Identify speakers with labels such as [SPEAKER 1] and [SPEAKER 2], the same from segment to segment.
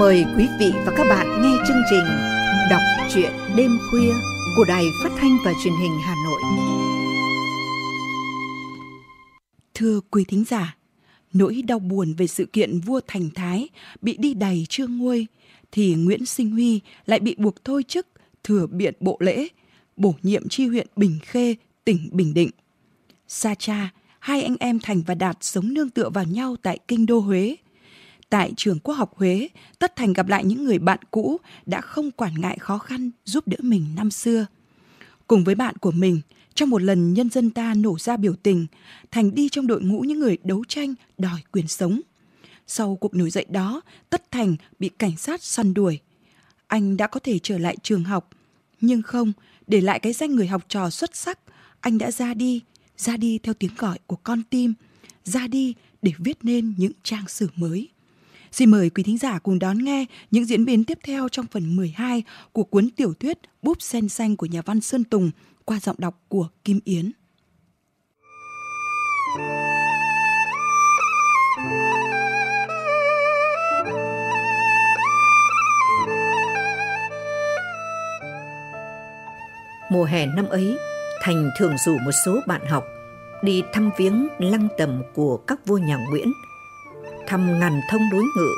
[SPEAKER 1] Mời quý vị và các bạn nghe chương trình
[SPEAKER 2] Đọc truyện đêm khuya của Đài Phát thanh và Truyền hình Hà Nội. Thưa quý thính giả, nỗi đau buồn về sự kiện vua Thành Thái bị đi đầy chưa nguôi thì Nguyễn Sinh Huy lại bị buộc thôi chức thừa biện bộ lễ, bổ nhiệm tri huyện Bình Khê, tỉnh Bình Định. Sa cha, hai anh em Thành và Đạt sống nương tựa vào nhau tại kinh đô Huế – Tại trường Quốc học Huế, Tất Thành gặp lại những người bạn cũ đã không quản ngại khó khăn giúp đỡ mình năm xưa. Cùng với bạn của mình, trong một lần nhân dân ta nổ ra biểu tình, Thành đi trong đội ngũ những người đấu tranh đòi quyền sống. Sau cuộc nổi dậy đó, Tất Thành bị cảnh sát săn đuổi. Anh đã có thể trở lại trường học, nhưng không, để lại cái danh người học trò xuất sắc, anh đã ra đi, ra đi theo tiếng gọi của con tim, ra đi để viết nên những trang sử mới. Xin mời quý thính giả cùng đón nghe những diễn biến tiếp theo trong phần 12 của cuốn tiểu thuyết Búp sen xanh của nhà văn Sơn Tùng qua giọng đọc của Kim Yến.
[SPEAKER 1] Mùa hè năm ấy, Thành thường rủ một số bạn học đi thăm viếng lăng tầm của các vua nhà Nguyễn – thăm ngàn thông đối ngự,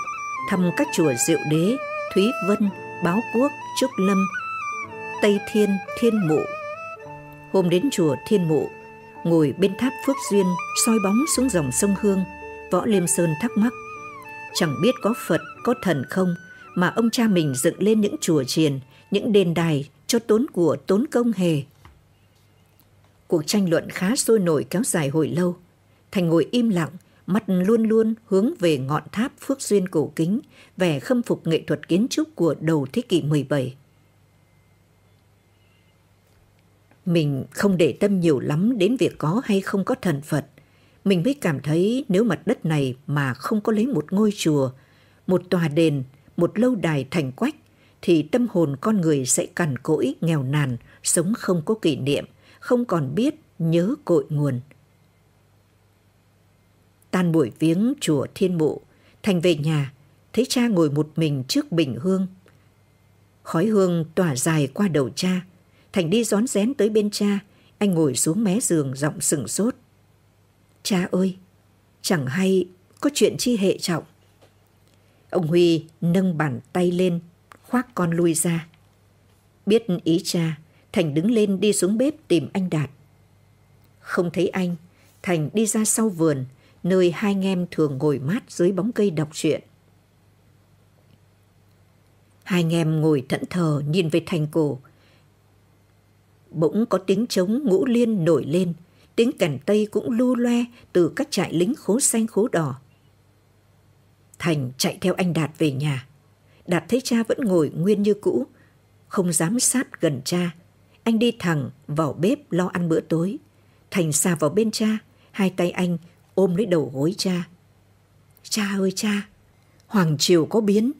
[SPEAKER 1] thăm các chùa Diệu Đế, Thúy Vân, Báo Quốc, Trúc Lâm, Tây Thiên, Thiên Mụ. Hôm đến chùa Thiên Mụ, ngồi bên tháp Phước Duyên soi bóng xuống dòng sông Hương, Võ Liêm Sơn thắc mắc. Chẳng biết có Phật, có thần không mà ông cha mình dựng lên những chùa chiền, những đền đài cho tốn của tốn công hề. Cuộc tranh luận khá sôi nổi kéo dài hồi lâu. Thành ngồi im lặng, mắt luôn luôn hướng về ngọn tháp Phước Duyên cổ kính, vẻ khâm phục nghệ thuật kiến trúc của đầu thế kỷ 17. Mình không để tâm nhiều lắm đến việc có hay không có thần Phật. Mình mới cảm thấy nếu mặt đất này mà không có lấy một ngôi chùa, một tòa đền, một lâu đài thành quách, thì tâm hồn con người sẽ cằn cỗi, nghèo nàn, sống không có kỷ niệm, không còn biết nhớ cội nguồn – Tan buổi viếng chùa Thiên mụ Thành về nhà, thấy cha ngồi một mình trước bình hương. Khói hương tỏa dài qua đầu cha. Thành đi rón rén tới bên cha, anh ngồi xuống mé giường giọng sừng sốt. Cha ơi, chẳng hay có chuyện chi hệ trọng. Ông Huy nâng bàn tay lên, khoác con lui ra. Biết ý cha, Thành đứng lên đi xuống bếp tìm anh Đạt. Không thấy anh, Thành đi ra sau vườn, nơi hai anh em thường ngồi mát dưới bóng cây đọc truyện. Hai anh em ngồi thẫn thờ nhìn về thành cổ. Bỗng có tiếng trống ngũ liên nổi lên, tiếng cảnh tây cũng lu loe từ các trại lính khố xanh khố đỏ. Thành chạy theo anh Đạt về nhà. Đạt thấy cha vẫn ngồi nguyên như cũ, không dám sát gần cha. Anh đi thẳng vào bếp lo ăn bữa tối. Thành xà vào bên cha, hai tay anh ôm lấy đầu gối cha. Cha ơi cha, Hoàng Triều có biến,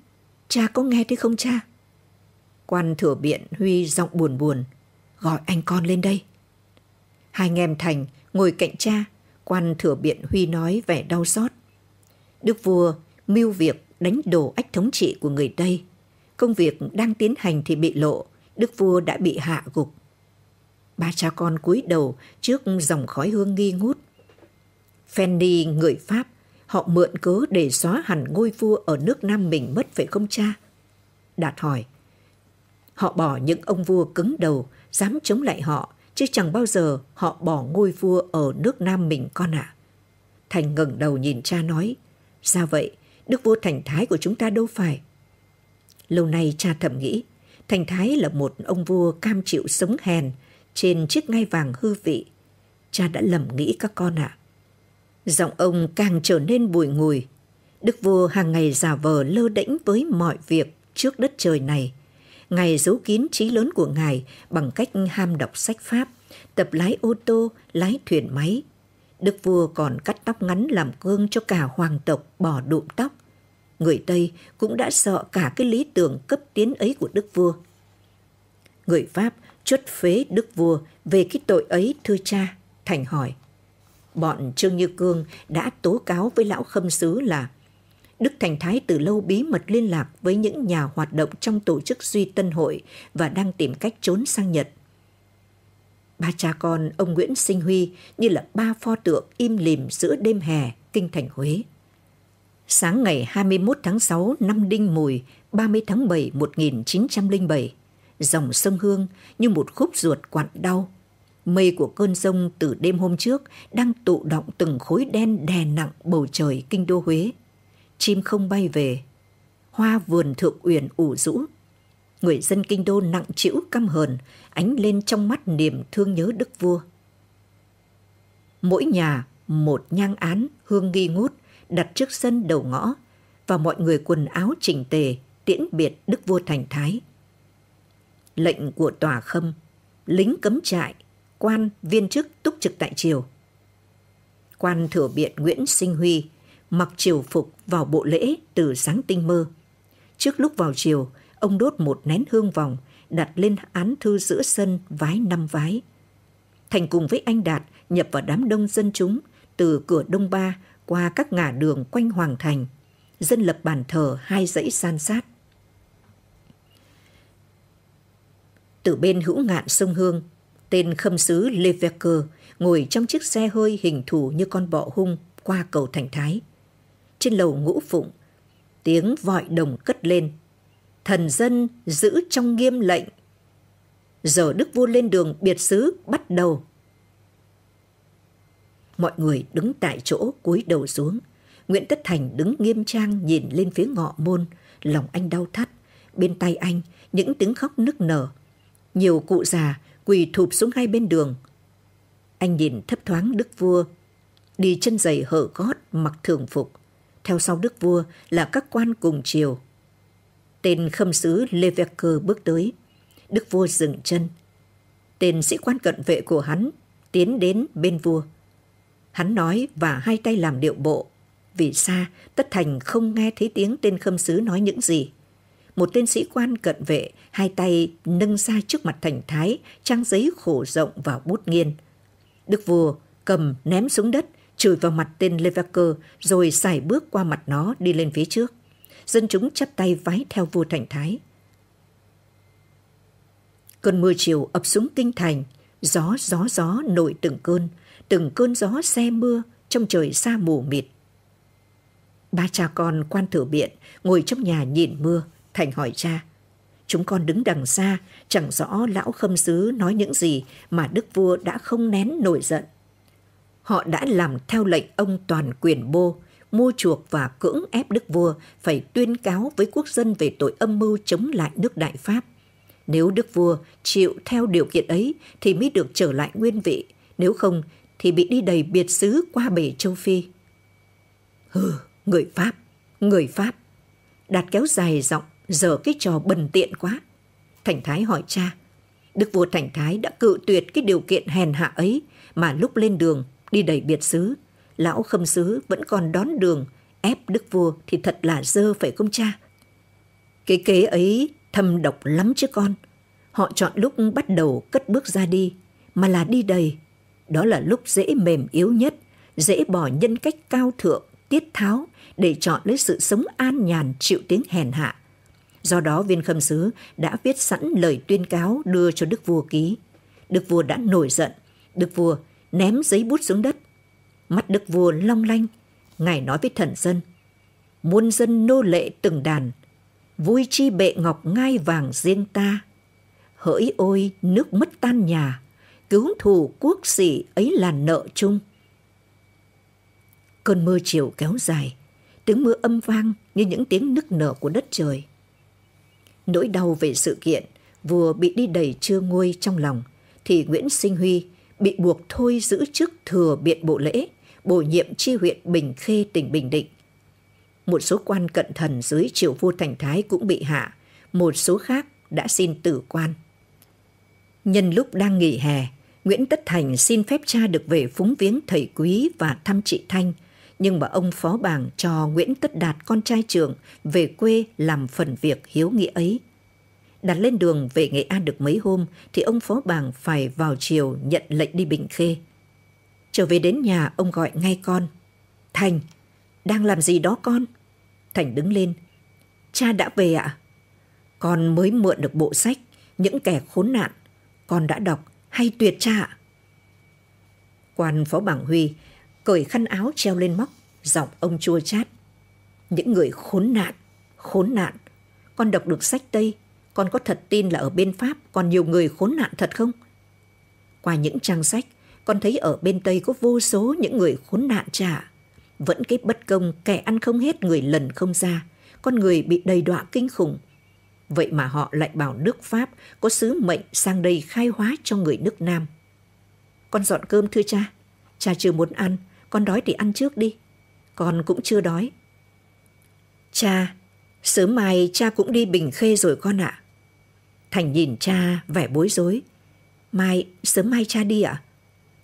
[SPEAKER 1] cha có nghe thấy không cha? Quan thừa biện Huy giọng buồn buồn, gọi anh con lên đây. Hai anh em Thành ngồi cạnh cha, quan thừa biện Huy nói vẻ đau xót. Đức vua mưu việc đánh đổ ách thống trị của người Tây. Công việc đang tiến hành thì bị lộ, đức vua đã bị hạ gục. Ba cha con cúi đầu trước dòng khói hương nghi ngút, Fendi người Pháp, họ mượn cớ để xóa hẳn ngôi vua ở nước Nam mình mất phải không cha? Đạt hỏi. Họ bỏ những ông vua cứng đầu, dám chống lại họ, chứ chẳng bao giờ họ bỏ ngôi vua ở nước Nam mình con ạ. À. Thành ngẩng đầu nhìn cha nói, sao vậy, đức vua Thành Thái của chúng ta đâu phải. Lâu nay cha thầm nghĩ, Thành Thái là một ông vua cam chịu sống hèn trên chiếc ngai vàng hư vị. Cha đã lầm nghĩ các con ạ. À. Giọng ông càng trở nên bụi ngùi. Đức vua hàng ngày giả vờ lơ đễnh với mọi việc trước đất trời này. Ngài giấu kín trí lớn của ngài bằng cách ham đọc sách Pháp, tập lái ô tô, lái thuyền máy. Đức vua còn cắt tóc ngắn làm gương cho cả hoàng tộc bỏ đụm tóc. Người Tây cũng đã sợ cả cái lý tưởng cấp tiến ấy của đức vua. Người Pháp chốt phế đức vua về cái tội ấy thưa cha, Thành hỏi bọn Trương Như Cương đã tố cáo với lão khâm sứ là Đức Thành Thái từ lâu bí mật liên lạc với những nhà hoạt động trong tổ chức Duy Tân Hội và đang tìm cách trốn sang Nhật. Ba cha con ông Nguyễn Sinh Huy như là ba pho tượng im lìm giữa đêm hè kinh thành Huế. Sáng ngày 21 tháng 6 năm Đinh Mùi, 30 tháng 7 1907, dòng sông Hương như một khúc ruột quặn đau Mây của cơn rông từ đêm hôm trước đang tụ động từng khối đen đè nặng bầu trời kinh đô Huế. Chim không bay về, hoa vườn thượng uyển ủ rũ. Người dân kinh đô nặng chịu căm hờn, ánh lên trong mắt niềm thương nhớ đức vua. Mỗi nhà một nhang án hương nghi ngút đặt trước sân đầu ngõ và mọi người quần áo chỉnh tề tiễn biệt đức vua thành thái. Lệnh của tòa khâm, lính cấm trại quan, viên chức túc trực tại triều. Quan thừa biện Nguyễn Sinh Huy mặc triều phục vào bộ lễ từ sáng tinh mơ. Trước lúc vào triều, ông đốt một nén hương vòng, đặt lên án thư giữa sân vái năm vái. Thành cùng với anh Đạt nhập vào đám đông dân chúng từ cửa Đông Ba qua các ngã đường quanh Hoàng Thành. Dân lập bàn thờ hai dãy san sát. Từ bên hữu ngạn sông Hương, tên khâm sứ Leverker ngồi trong chiếc xe hơi hình thù như con bọ hung qua cầu Thành Thái. Trên lầu ngũ phụng, tiếng vọi đồng cất lên. Thần dân giữ trong nghiêm lệnh. Giờ Đức vua lên đường biệt xứ bắt đầu. Mọi người đứng tại chỗ cúi đầu xuống. Nguyễn Tất Thành đứng nghiêm trang nhìn lên phía ngọ môn, lòng anh đau thắt. Bên tay anh, những tiếng khóc nức nở. Nhiều cụ già quỳ thụp xuống hai bên đường. Anh nhìn thấp thoáng đức vua, đi chân giày hở gót mặc thường phục. Theo sau đức vua là các quan cùng triều. Tên khâm sứ Leverker bước tới. Đức vua dừng chân. Tên sĩ quan cận vệ của hắn tiến đến bên vua. Hắn nói và hai tay làm điệu bộ. Vì xa, Tất Thành không nghe thấy tiếng tên khâm sứ nói những gì một tên sĩ quan cận vệ, hai tay nâng ra trước mặt thành thái, trang giấy khổ rộng và bút nghiên. Đức vua cầm ném xuống đất, chửi vào mặt tên Levaker rồi xài bước qua mặt nó đi lên phía trước. Dân chúng chắp tay vái theo vua thành thái. Cơn mưa chiều ập xuống kinh thành, gió gió gió nổi từng cơn, từng cơn gió xe mưa trong trời xa mù mịt. Ba cha con quan thử biện ngồi trong nhà nhìn mưa, Thành hỏi cha. Chúng con đứng đằng xa, chẳng rõ lão khâm sứ nói những gì mà đức vua đã không nén nổi giận. Họ đã làm theo lệnh ông toàn quyền bô, mua chuộc và cưỡng ép đức vua phải tuyên cáo với quốc dân về tội âm mưu chống lại nước Đại Pháp. Nếu đức vua chịu theo điều kiện ấy thì mới được trở lại nguyên vị, nếu không thì bị đi đầy biệt xứ qua bể châu Phi. Hừ, người Pháp, người Pháp. Đạt kéo dài giọng giờ cái trò bần tiện quá. Thành Thái hỏi cha, Đức vua Thành Thái đã cự tuyệt cái điều kiện hèn hạ ấy mà lúc lên đường đi đẩy biệt xứ, lão khâm sứ vẫn còn đón đường, ép đức vua thì thật là dơ phải không cha? Cái kế ấy thâm độc lắm chứ con. Họ chọn lúc bắt đầu cất bước ra đi, mà là đi đầy. Đó là lúc dễ mềm yếu nhất, dễ bỏ nhân cách cao thượng, tiết tháo để chọn lấy sự sống an nhàn chịu tiếng hèn hạ Do đó viên khâm sứ đã viết sẵn lời tuyên cáo đưa cho đức vua ký. Đức vua đã nổi giận, đức vua ném giấy bút xuống đất. Mắt đức vua long lanh, ngài nói với thần dân, muôn dân nô lệ từng đàn, vui chi bệ ngọc ngai vàng riêng ta. Hỡi ôi nước mất tan nhà, cứu thù quốc sĩ ấy là nợ chung. Cơn mưa chiều kéo dài, tiếng mưa âm vang như những tiếng nức nở của đất trời. Nỗi đau về sự kiện vừa bị đi đầy chưa nguôi trong lòng, thì Nguyễn Sinh Huy bị buộc thôi giữ chức thừa biện bộ lễ, bổ nhiệm tri huyện Bình Khê, tỉnh Bình Định. Một số quan cận thần dưới triều vua Thành Thái cũng bị hạ, một số khác đã xin tử quan. Nhân lúc đang nghỉ hè, Nguyễn Tất Thành xin phép cha được về phúng viếng thầy quý và thăm chị Thanh nhưng mà ông phó bảng cho Nguyễn Tất Đạt con trai trưởng về quê làm phần việc hiếu nghĩa ấy. Đặt lên đường về Nghệ An được mấy hôm thì ông phó bảng phải vào chiều nhận lệnh đi Bình Khê. Trở về đến nhà ông gọi ngay con. Thành, đang làm gì đó con? Thành đứng lên. Cha đã về ạ. À? Con mới mượn được bộ sách Những kẻ khốn nạn. Con đã đọc hay tuyệt cha ạ? Quan phó bảng Huy cởi khăn áo treo lên móc, giọng ông chua chát. Những người khốn nạn, khốn nạn. Con đọc được sách Tây, con có thật tin là ở bên Pháp còn nhiều người khốn nạn thật không? Qua những trang sách, con thấy ở bên Tây có vô số những người khốn nạn trả. Vẫn cái bất công kẻ ăn không hết người lần không ra, con người bị đầy đọa kinh khủng. Vậy mà họ lại bảo nước Pháp có sứ mệnh sang đây khai hóa cho người nước Nam. Con dọn cơm thưa cha, cha chưa muốn ăn, con đói thì ăn trước đi. Con cũng chưa đói. Cha, sớm mai cha cũng đi Bình Khê rồi con ạ. À. Thành nhìn cha vẻ bối rối. Mai, sớm mai cha đi ạ? À?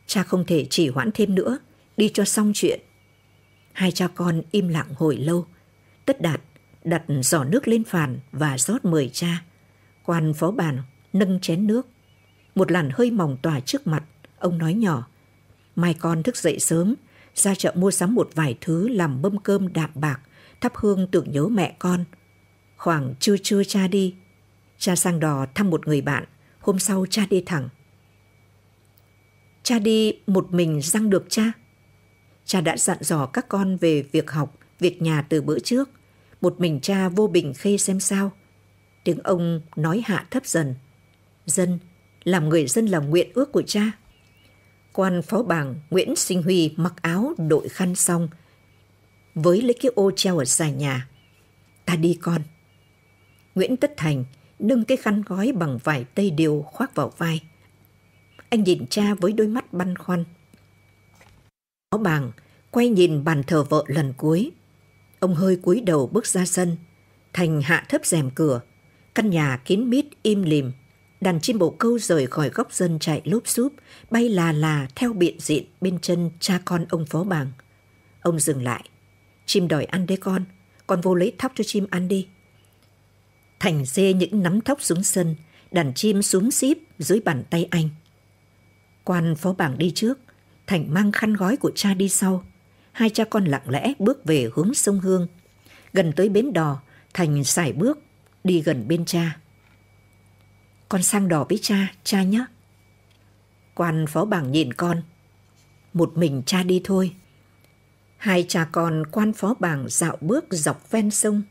[SPEAKER 1] Cha không thể chỉ hoãn thêm nữa, đi cho xong chuyện. Hai cha con im lặng hồi lâu. Tất đạt đặt giỏ nước lên phàn và rót mời cha. Quan phó bàn nâng chén nước. Một làn hơi mỏng tỏa trước mặt, ông nói nhỏ. Mai con thức dậy sớm, ra chợ mua sắm một vài thứ làm mâm cơm đạm bạc, thắp hương tưởng nhớ mẹ con. Khoảng trưa trưa cha đi, cha sang đò thăm một người bạn, hôm sau cha đi thẳng. Cha đi một mình răng được cha. Cha đã dặn dò các con về việc học, việc nhà từ bữa trước. Một mình cha vô bình khê xem sao. Tiếng ông nói hạ thấp dần. Dân, làm người dân là nguyện ước của cha. Quan phó bảng Nguyễn Sinh Huy mặc áo đội khăn xong, với lấy cái ô treo ở sàn nhà. Ta đi con. Nguyễn Tất Thành nâng cái khăn gói bằng vải tây điều khoác vào vai. Anh nhìn cha với đôi mắt băn khoăn. Phó bảng quay nhìn bàn thờ vợ lần cuối. Ông hơi cúi đầu bước ra sân. Thành hạ thấp rèm cửa. Căn nhà kín mít im lìm đàn chim bồ câu rời khỏi góc dân chạy lốp xúp, bay là là theo biện diện bên chân cha con ông phó bàng. Ông dừng lại. Chim đòi ăn đấy con, con vô lấy thóc cho chim ăn đi. Thành dê những nắm thóc xuống sân, đàn chim xuống xíp dưới bàn tay anh. Quan phó bảng đi trước, Thành mang khăn gói của cha đi sau. Hai cha con lặng lẽ bước về hướng sông Hương. Gần tới bến đò, Thành sải bước, đi gần bên cha. Con sang đò với cha, cha nhé. Quan phó bảng nhìn con. Một mình cha đi thôi. Hai cha con quan phó bảng dạo bước dọc ven sông.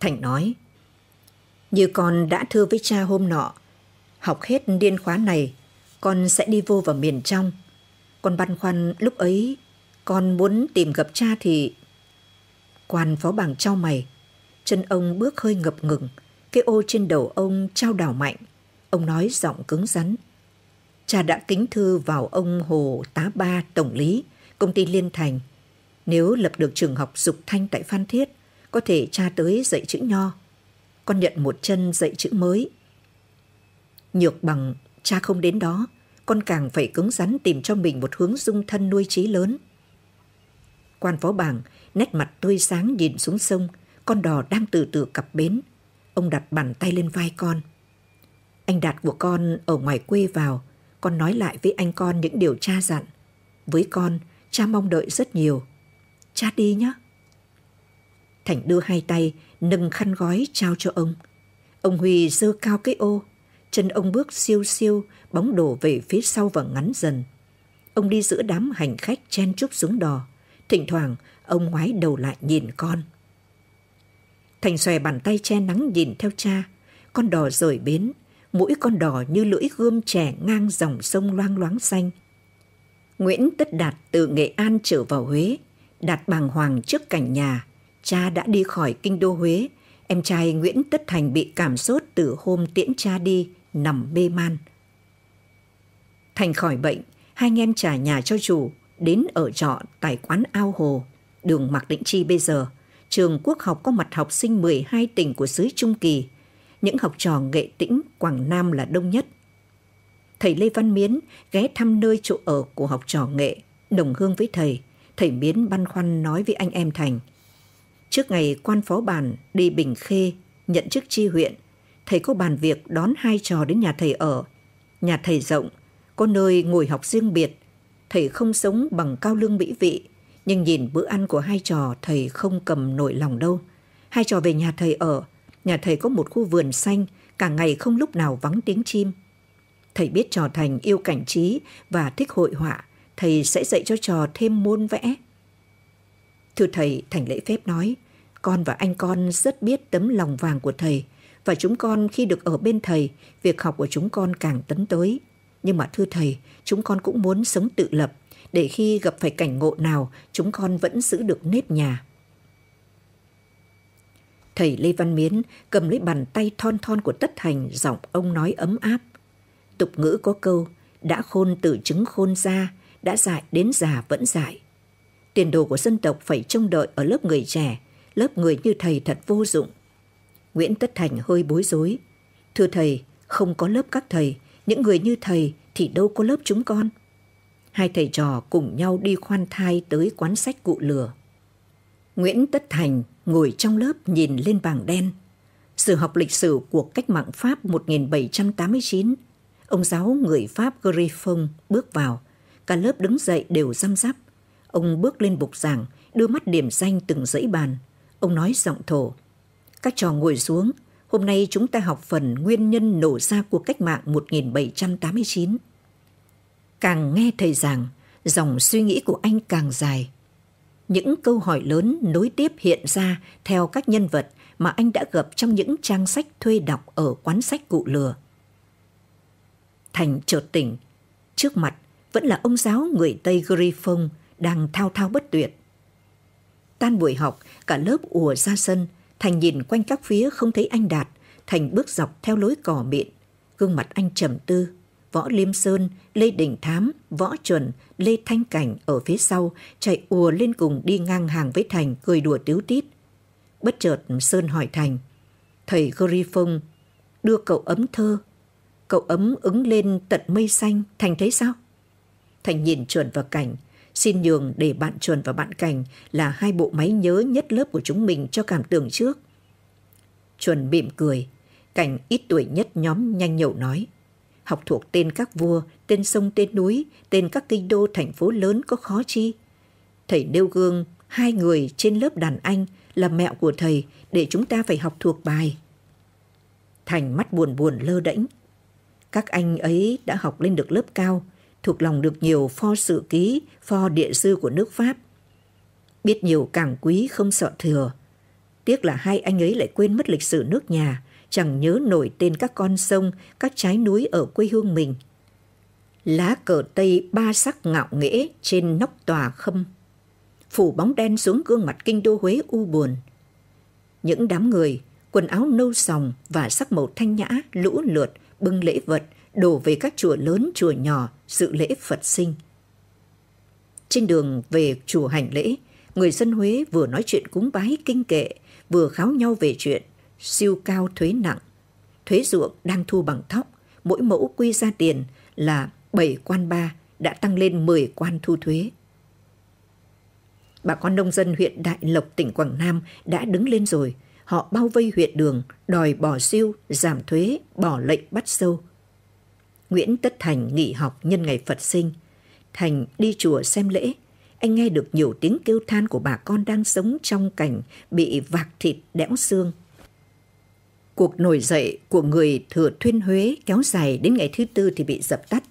[SPEAKER 1] Thành nói, như con đã thưa với cha hôm nọ, học hết điên khóa này, con sẽ đi vô vào miền trong. Con băn khoăn lúc ấy, con muốn tìm gặp cha thì... Quan phó bảng trao mày, chân ông bước hơi ngập ngừng, cái ô trên đầu ông trao đảo mạnh. Ông nói giọng cứng rắn. Cha đã kính thư vào ông Hồ Tá Ba, Tổng lý, công ty Liên Thành. Nếu lập được trường học dục thanh tại Phan Thiết, có thể cha tới dạy chữ nho. Con nhận một chân dạy chữ mới. Nhược bằng, cha không đến đó, con càng phải cứng rắn tìm cho mình một hướng dung thân nuôi trí lớn. Quan phó bảng, nét mặt tươi sáng nhìn xuống sông, con đò đang từ từ cập bến. Ông đặt bàn tay lên vai con. Anh Đạt của con ở ngoài quê vào, con nói lại với anh con những điều cha dặn. Với con, cha mong đợi rất nhiều. Cha đi nhé. Thành đưa hai tay, nâng khăn gói trao cho ông. Ông Huy giơ cao cái ô, chân ông bước siêu siêu, bóng đổ về phía sau và ngắn dần. Ông đi giữa đám hành khách chen chúc xuống đò. Thỉnh thoảng, ông ngoái đầu lại nhìn con. Thành xòe bàn tay che nắng nhìn theo cha. Con đò rời bến, mũi con đò như lưỡi gươm trẻ ngang dòng sông loang loáng xanh. Nguyễn Tất Đạt từ Nghệ An trở vào Huế. Đạt bàng hoàng trước cảnh nhà. Cha đã đi khỏi kinh đô Huế. Em trai Nguyễn Tất Thành bị cảm sốt từ hôm tiễn cha đi, nằm mê man. Thành khỏi bệnh, hai anh em trả nhà cho chủ, đến ở trọ tại quán ao hồ, đường Mạc Định Chi bây giờ – trường quốc học có mặt học sinh 12 tỉnh của xứ Trung Kỳ. Những học trò nghệ tĩnh Quảng Nam là đông nhất. Thầy Lê Văn Miến ghé thăm nơi chỗ ở của học trò nghệ, đồng hương với thầy. Thầy Miến băn khoăn nói với anh em Thành. Trước ngày quan phó bàn đi Bình Khê nhận chức chi huyện, thầy có bàn việc đón hai trò đến nhà thầy ở. Nhà thầy rộng, có nơi ngồi học riêng biệt. Thầy không sống bằng cao lương mỹ vị, nhưng nhìn bữa ăn của hai trò thầy không cầm nổi lòng đâu. Hai trò về nhà thầy ở, nhà thầy có một khu vườn xanh, cả ngày không lúc nào vắng tiếng chim. Thầy biết trò Thành yêu cảnh trí và thích hội họa, thầy sẽ dạy cho trò thêm môn vẽ. Thưa thầy, Thành lễ phép nói, con và anh con rất biết tấm lòng vàng của thầy, và chúng con khi được ở bên thầy, việc học của chúng con càng tấn tới. Nhưng mà thưa thầy, chúng con cũng muốn sống tự lập, để khi gặp phải cảnh ngộ nào, chúng con vẫn giữ được nếp nhà. Thầy Lê Văn Miến cầm lấy bàn tay thon thon của Tất Thành, giọng ông nói ấm áp. Tục ngữ có câu, đã khôn tự chứng khôn ra, đã dại đến già vẫn dại. Tiền đồ của dân tộc phải trông đợi ở lớp người trẻ, lớp người như thầy thật vô dụng. Nguyễn Tất Thành hơi bối rối. Thưa thầy, không có lớp các thầy, những người như thầy thì đâu có lớp chúng con hai thầy trò cùng nhau đi khoan thai tới quán sách cụ lửa. Nguyễn Tất Thành ngồi trong lớp nhìn lên bảng đen. Sử học lịch sử cuộc cách mạng Pháp 1789, ông giáo người Pháp Griffon bước vào, cả lớp đứng dậy đều răm rắp. Ông bước lên bục giảng, đưa mắt điểm danh từng dãy bàn. Ông nói giọng thổ. Các trò ngồi xuống, hôm nay chúng ta học phần nguyên nhân nổ ra cuộc cách mạng 1789. Càng nghe thầy giảng, dòng suy nghĩ của anh càng dài. Những câu hỏi lớn nối tiếp hiện ra theo các nhân vật mà anh đã gặp trong những trang sách thuê đọc ở quán sách cụ lừa. Thành chợt tỉnh, trước mặt vẫn là ông giáo người Tây Griffon đang thao thao bất tuyệt. Tan buổi học, cả lớp ùa ra sân, Thành nhìn quanh các phía không thấy anh Đạt, Thành bước dọc theo lối cỏ mịn, gương mặt anh trầm tư. Võ Liêm Sơn, Lê Đình Thám, Võ Chuẩn, Lê Thanh Cảnh ở phía sau chạy ùa lên cùng đi ngang hàng với Thành cười đùa tiếu tít. Bất chợt Sơn hỏi Thành, thầy Griffon đưa cậu ấm thơ. Cậu ấm ứng lên tận mây xanh, Thành thấy sao? Thành nhìn Chuẩn và Cảnh, xin nhường để bạn Chuẩn và bạn Cảnh là hai bộ máy nhớ nhất lớp của chúng mình cho cảm tưởng trước. Chuẩn mỉm cười, Cảnh ít tuổi nhất nhóm nhanh nhậu nói học thuộc tên các vua, tên sông, tên núi, tên các kinh đô thành phố lớn có khó chi. Thầy nêu gương hai người trên lớp đàn anh là mẹ của thầy để chúng ta phải học thuộc bài. Thành mắt buồn buồn lơ đễnh. Các anh ấy đã học lên được lớp cao, thuộc lòng được nhiều pho sử ký, pho địa sư của nước Pháp. Biết nhiều càng quý không sợ thừa. Tiếc là hai anh ấy lại quên mất lịch sử nước nhà, chẳng nhớ nổi tên các con sông, các trái núi ở quê hương mình. Lá cờ Tây ba sắc ngạo nghễ trên nóc tòa khâm, phủ bóng đen xuống gương mặt kinh đô Huế u buồn. Những đám người, quần áo nâu sòng và sắc màu thanh nhã, lũ lượt, bưng lễ vật, đổ về các chùa lớn chùa nhỏ dự lễ Phật sinh. Trên đường về chùa hành lễ, người dân Huế vừa nói chuyện cúng bái kinh kệ, vừa kháo nhau về chuyện siêu cao thuế nặng. Thuế ruộng đang thu bằng thóc, mỗi mẫu quy ra tiền là 7 quan 3 đã tăng lên 10 quan thu thuế. Bà con nông dân huyện Đại Lộc, tỉnh Quảng Nam đã đứng lên rồi. Họ bao vây huyện đường, đòi bỏ siêu, giảm thuế, bỏ lệnh bắt sâu. Nguyễn Tất Thành nghỉ học nhân ngày Phật sinh. Thành đi chùa xem lễ. Anh nghe được nhiều tiếng kêu than của bà con đang sống trong cảnh bị vạc thịt đẽo xương, Cuộc nổi dậy của người Thừa Thuyên Huế kéo dài đến ngày thứ tư thì bị dập tắt.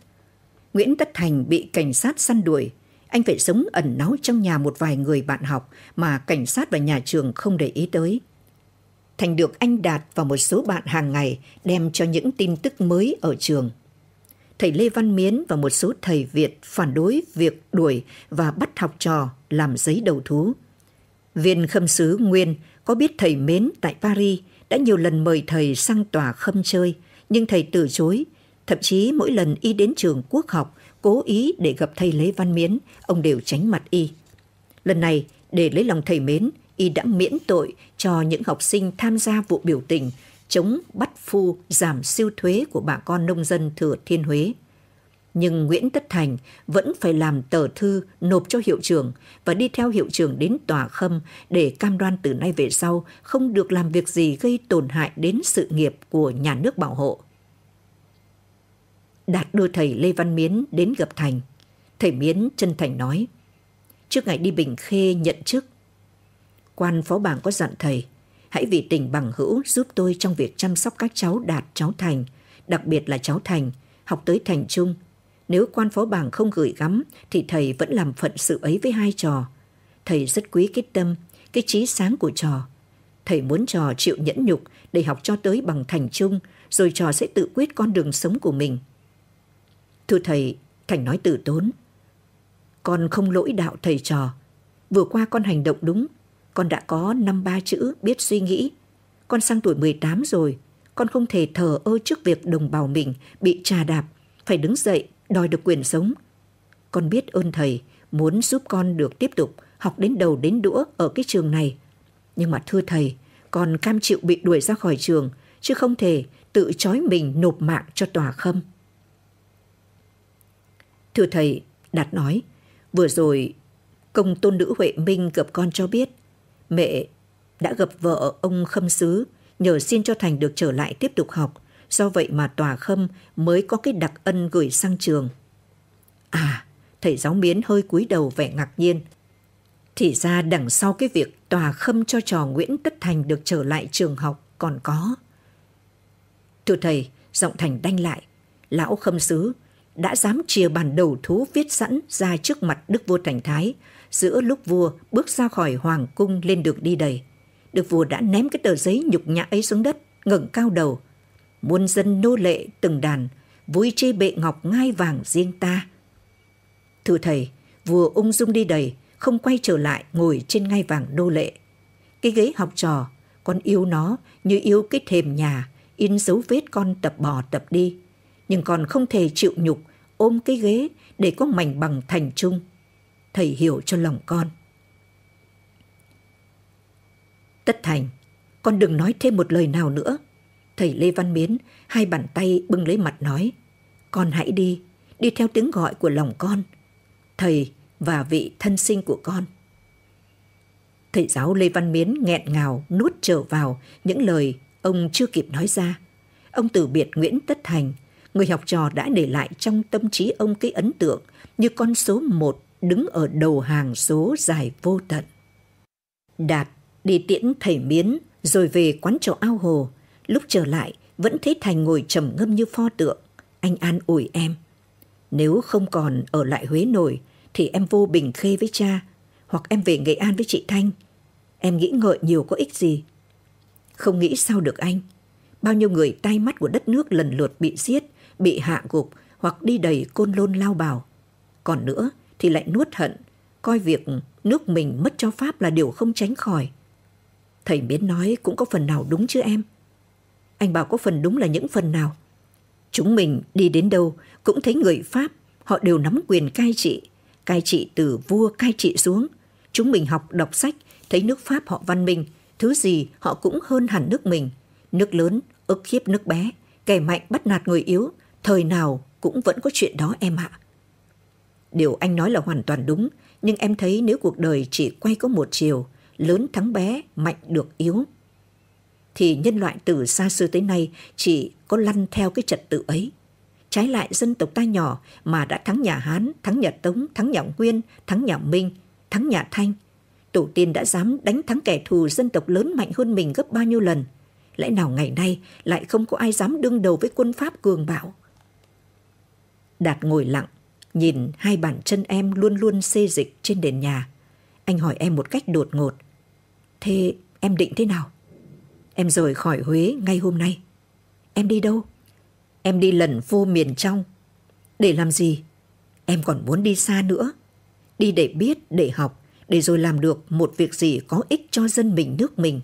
[SPEAKER 1] Nguyễn Tất Thành bị cảnh sát săn đuổi. Anh phải sống ẩn náu trong nhà một vài người bạn học mà cảnh sát và nhà trường không để ý tới. Thành được anh Đạt và một số bạn hàng ngày đem cho những tin tức mới ở trường. Thầy Lê Văn Miến và một số thầy Việt phản đối việc đuổi và bắt học trò làm giấy đầu thú. Viên khâm sứ Nguyên có biết thầy Mến tại Paris – đã nhiều lần mời thầy sang tòa khâm chơi, nhưng thầy từ chối. Thậm chí mỗi lần y đến trường quốc học, cố ý để gặp thầy Lê Văn Miến, ông đều tránh mặt y. Lần này, để lấy lòng thầy Mến, y đã miễn tội cho những học sinh tham gia vụ biểu tình chống bắt phu giảm siêu thuế của bà con nông dân Thừa Thiên Huế nhưng Nguyễn Tất Thành vẫn phải làm tờ thư nộp cho hiệu trưởng và đi theo hiệu trưởng đến tòa khâm để cam đoan từ nay về sau không được làm việc gì gây tổn hại đến sự nghiệp của nhà nước bảo hộ. Đạt đưa thầy Lê Văn Miến đến gặp Thành. Thầy Miến chân thành nói, trước ngày đi Bình Khê nhận chức, quan phó bảng có dặn thầy, hãy vì tình bằng hữu giúp tôi trong việc chăm sóc các cháu Đạt cháu Thành, đặc biệt là cháu Thành, học tới Thành Trung – nếu quan phó bảng không gửi gắm thì thầy vẫn làm phận sự ấy với hai trò. Thầy rất quý cái tâm, cái trí sáng của trò. Thầy muốn trò chịu nhẫn nhục để học cho tới bằng thành chung, rồi trò sẽ tự quyết con đường sống của mình. Thưa thầy, Thành nói tử tốn. Con không lỗi đạo thầy trò. Vừa qua con hành động đúng, con đã có năm ba chữ biết suy nghĩ. Con sang tuổi 18 rồi, con không thể thờ ơ trước việc đồng bào mình bị trà đạp, phải đứng dậy đòi được quyền sống. Con biết ơn thầy, muốn giúp con được tiếp tục học đến đầu đến đũa ở cái trường này. Nhưng mà thưa thầy, con cam chịu bị đuổi ra khỏi trường, chứ không thể tự trói mình nộp mạng cho tòa khâm. Thưa thầy, Đạt nói, vừa rồi công tôn nữ Huệ Minh gặp con cho biết, mẹ đã gặp vợ ông Khâm Sứ nhờ xin cho Thành được trở lại tiếp tục học, Do vậy mà tòa khâm mới có cái đặc ân gửi sang trường. À, thầy giáo miến hơi cúi đầu vẻ ngạc nhiên. Thì ra đằng sau cái việc tòa khâm cho trò Nguyễn Tất Thành được trở lại trường học còn có. Thưa thầy, giọng Thành đanh lại, lão khâm sứ đã dám chia bàn đầu thú viết sẵn ra trước mặt Đức Vua Thành Thái giữa lúc vua bước ra khỏi hoàng cung lên đường đi đầy. Đức vua đã ném cái tờ giấy nhục nhã ấy xuống đất, ngẩng cao đầu, muôn dân nô lệ từng đàn vui chê bệ ngọc ngai vàng riêng ta thưa thầy vua ung dung đi đầy không quay trở lại ngồi trên ngai vàng nô lệ cái ghế học trò con yêu nó như yêu cái thềm nhà in dấu vết con tập bò tập đi nhưng con không thể chịu nhục ôm cái ghế để có mảnh bằng thành trung thầy hiểu cho lòng con tất thành con đừng nói thêm một lời nào nữa Thầy Lê Văn Miến hai bàn tay bưng lấy mặt nói, con hãy đi, đi theo tiếng gọi của lòng con, thầy và vị thân sinh của con. Thầy giáo Lê Văn Miến nghẹn ngào nuốt trở vào những lời ông chưa kịp nói ra. Ông từ biệt Nguyễn Tất Thành, người học trò đã để lại trong tâm trí ông cái ấn tượng như con số một đứng ở đầu hàng số dài vô tận. Đạt đi tiễn thầy Miến rồi về quán trọ ao hồ Lúc trở lại, vẫn thấy Thành ngồi trầm ngâm như pho tượng. Anh an ủi em. Nếu không còn ở lại Huế nổi, thì em vô Bình Khê với cha, hoặc em về Nghệ An với chị Thanh. Em nghĩ ngợi nhiều có ích gì. Không nghĩ sao được anh. Bao nhiêu người tai mắt của đất nước lần lượt bị giết, bị hạ gục hoặc đi đầy côn lôn lao bào. Còn nữa thì lại nuốt hận, coi việc nước mình mất cho Pháp là điều không tránh khỏi. Thầy Miến nói cũng có phần nào đúng chứ em? Anh bảo có phần đúng là những phần nào. Chúng mình đi đến đâu cũng thấy người Pháp, họ đều nắm quyền cai trị, cai trị từ vua cai trị xuống. Chúng mình học đọc sách, thấy nước Pháp họ văn minh, thứ gì họ cũng hơn hẳn nước mình. Nước lớn ức hiếp nước bé, kẻ mạnh bắt nạt người yếu, thời nào cũng vẫn có chuyện đó em ạ. Điều anh nói là hoàn toàn đúng, nhưng em thấy nếu cuộc đời chỉ quay có một chiều, lớn thắng bé, mạnh được yếu, thì nhân loại từ xa xưa tới nay chỉ có lăn theo cái trật tự ấy. Trái lại dân tộc ta nhỏ mà đã thắng nhà Hán, thắng nhà Tống, thắng nhà Nguyên, thắng nhà Minh, thắng nhà Thanh. Tổ tiên đã dám đánh thắng kẻ thù dân tộc lớn mạnh hơn mình gấp bao nhiêu lần. Lẽ nào ngày nay lại không có ai dám đương đầu với quân Pháp cường bạo? Đạt ngồi lặng, nhìn hai bàn chân em luôn luôn xê dịch trên nền nhà. Anh hỏi em một cách đột ngột. Thế em định thế nào? Em rời khỏi Huế ngay hôm nay. Em đi đâu? Em đi lần vô miền trong. Để làm gì? Em còn muốn đi xa nữa. Đi để biết, để học, để rồi làm được một việc gì có ích cho dân mình, nước mình.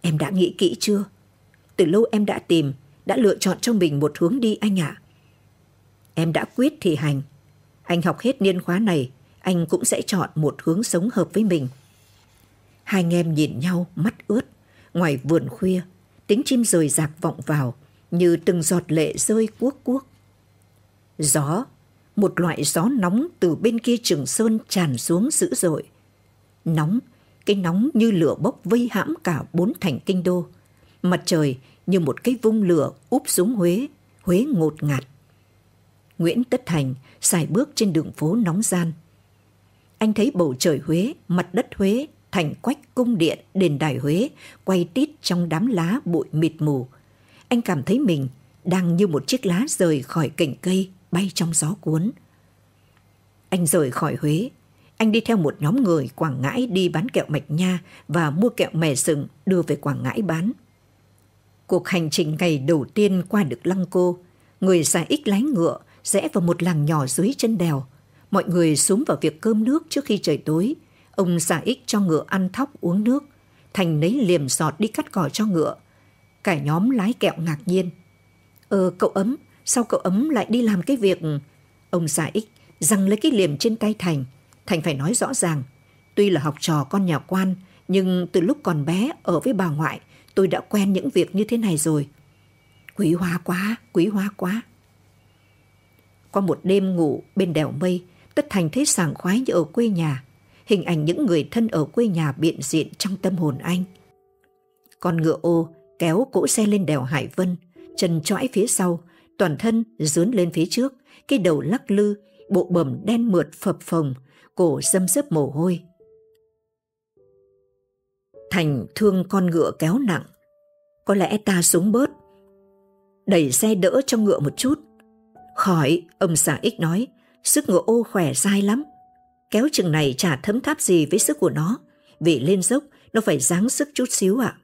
[SPEAKER 1] Em đã nghĩ kỹ chưa? Từ lâu em đã tìm, đã lựa chọn cho mình một hướng đi anh ạ. Em đã quyết thì hành. Anh học hết niên khóa này, anh cũng sẽ chọn một hướng sống hợp với mình. Hai anh em nhìn nhau, mắt ướt ngoài vườn khuya, tiếng chim rời rạc vọng vào như từng giọt lệ rơi cuốc cuốc. Gió, một loại gió nóng từ bên kia trường sơn tràn xuống dữ dội. Nóng, cái nóng như lửa bốc vây hãm cả bốn thành kinh đô. Mặt trời như một cái vung lửa úp xuống Huế, Huế ngột ngạt. Nguyễn Tất Thành xài bước trên đường phố nóng gian. Anh thấy bầu trời Huế, mặt đất Huế thành quách cung điện đền đài Huế quay tít trong đám lá bụi mịt mù. Anh cảm thấy mình đang như một chiếc lá rời khỏi cành cây bay trong gió cuốn. Anh rời khỏi Huế, anh đi theo một nhóm người Quảng Ngãi đi bán kẹo mạch nha và mua kẹo mè sừng đưa về Quảng Ngãi bán. Cuộc hành trình ngày đầu tiên qua được Lăng Cô, người xa ích lái ngựa rẽ vào một làng nhỏ dưới chân đèo. Mọi người xuống vào việc cơm nước trước khi trời tối – Ông giả ích cho ngựa ăn thóc uống nước, Thành lấy liềm giọt đi cắt cỏ cho ngựa. Cả nhóm lái kẹo ngạc nhiên. Ờ, cậu ấm, sao cậu ấm lại đi làm cái việc... Ông giả ích răng lấy cái liềm trên tay Thành. Thành phải nói rõ ràng, tuy là học trò con nhà quan, nhưng từ lúc còn bé ở với bà ngoại, tôi đã quen những việc như thế này rồi. Quý hóa quá, quý hóa quá. Qua một đêm ngủ bên đèo mây, Tất Thành thấy sảng khoái như ở quê nhà hình ảnh những người thân ở quê nhà biện diện trong tâm hồn anh. Con ngựa ô kéo cỗ xe lên đèo Hải Vân, chân trõi phía sau, toàn thân dướn lên phía trước, cái đầu lắc lư, bộ bẩm đen mượt phập phồng, cổ dâm dấp mồ hôi. Thành thương con ngựa kéo nặng, có lẽ ta xuống bớt. Đẩy xe đỡ cho ngựa một chút. Khỏi, ông xã ích nói, sức ngựa ô khỏe dai lắm, kéo chừng này chả thấm tháp gì với sức của nó. Vì lên dốc, nó phải dáng sức chút xíu ạ. À.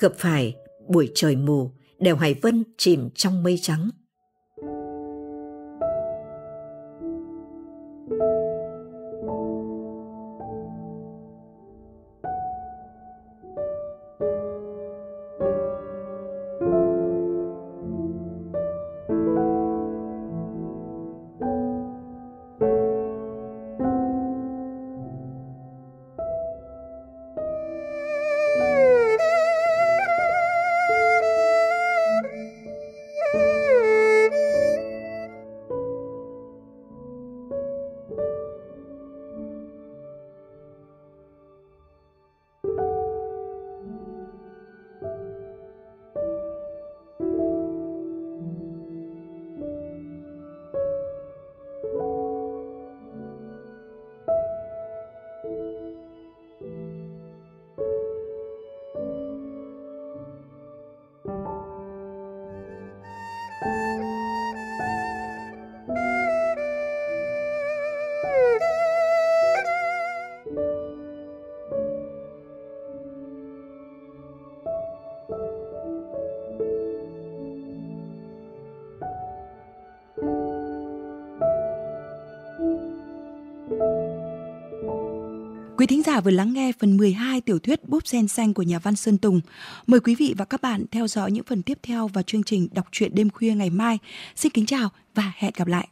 [SPEAKER 1] Gặp phải, buổi trời mù, đèo Hải Vân chìm trong mây trắng.
[SPEAKER 2] vừa lắng nghe phần 12 tiểu thuyết Búp sen xanh của nhà văn Sơn Tùng. Mời quý vị và các bạn theo dõi những phần tiếp theo và chương trình đọc truyện đêm khuya ngày mai. Xin kính chào và hẹn gặp lại.